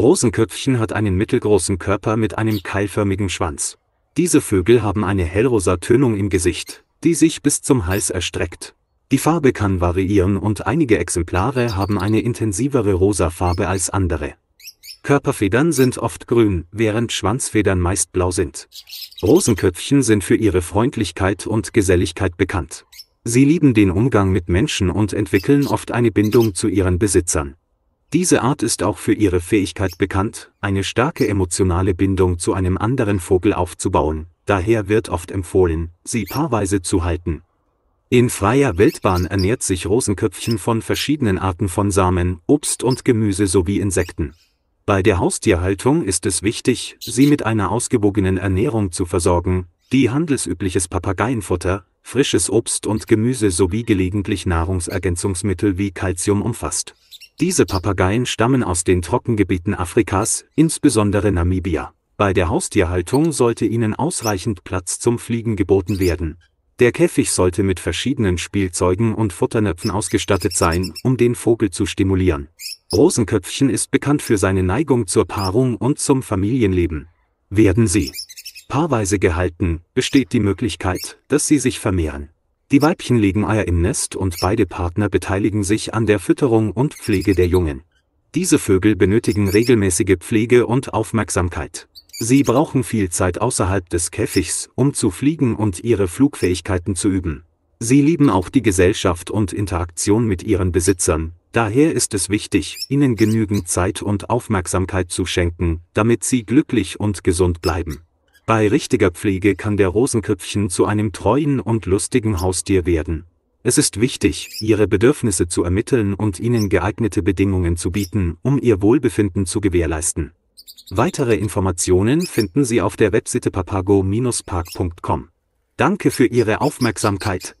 Rosenköpfchen hat einen mittelgroßen Körper mit einem keilförmigen Schwanz. Diese Vögel haben eine hellrosa Tönung im Gesicht, die sich bis zum Hals erstreckt. Die Farbe kann variieren und einige Exemplare haben eine intensivere rosa Farbe als andere. Körperfedern sind oft grün, während Schwanzfedern meist blau sind. Rosenköpfchen sind für ihre Freundlichkeit und Geselligkeit bekannt. Sie lieben den Umgang mit Menschen und entwickeln oft eine Bindung zu ihren Besitzern. Diese Art ist auch für ihre Fähigkeit bekannt, eine starke emotionale Bindung zu einem anderen Vogel aufzubauen, daher wird oft empfohlen, sie paarweise zu halten. In freier Wildbahn ernährt sich Rosenköpfchen von verschiedenen Arten von Samen, Obst und Gemüse sowie Insekten. Bei der Haustierhaltung ist es wichtig, sie mit einer ausgewogenen Ernährung zu versorgen, die handelsübliches Papageienfutter, frisches Obst und Gemüse sowie gelegentlich Nahrungsergänzungsmittel wie Kalzium umfasst. Diese Papageien stammen aus den Trockengebieten Afrikas, insbesondere Namibia. Bei der Haustierhaltung sollte ihnen ausreichend Platz zum Fliegen geboten werden. Der Käfig sollte mit verschiedenen Spielzeugen und Futternöpfen ausgestattet sein, um den Vogel zu stimulieren. Rosenköpfchen ist bekannt für seine Neigung zur Paarung und zum Familienleben. Werden sie paarweise gehalten, besteht die Möglichkeit, dass sie sich vermehren. Die Weibchen legen Eier im Nest und beide Partner beteiligen sich an der Fütterung und Pflege der Jungen. Diese Vögel benötigen regelmäßige Pflege und Aufmerksamkeit. Sie brauchen viel Zeit außerhalb des Käfigs, um zu fliegen und ihre Flugfähigkeiten zu üben. Sie lieben auch die Gesellschaft und Interaktion mit ihren Besitzern, daher ist es wichtig, ihnen genügend Zeit und Aufmerksamkeit zu schenken, damit sie glücklich und gesund bleiben. Bei richtiger Pflege kann der Rosenköpfchen zu einem treuen und lustigen Haustier werden. Es ist wichtig, ihre Bedürfnisse zu ermitteln und ihnen geeignete Bedingungen zu bieten, um ihr Wohlbefinden zu gewährleisten. Weitere Informationen finden Sie auf der Webseite papago-park.com. Danke für Ihre Aufmerksamkeit.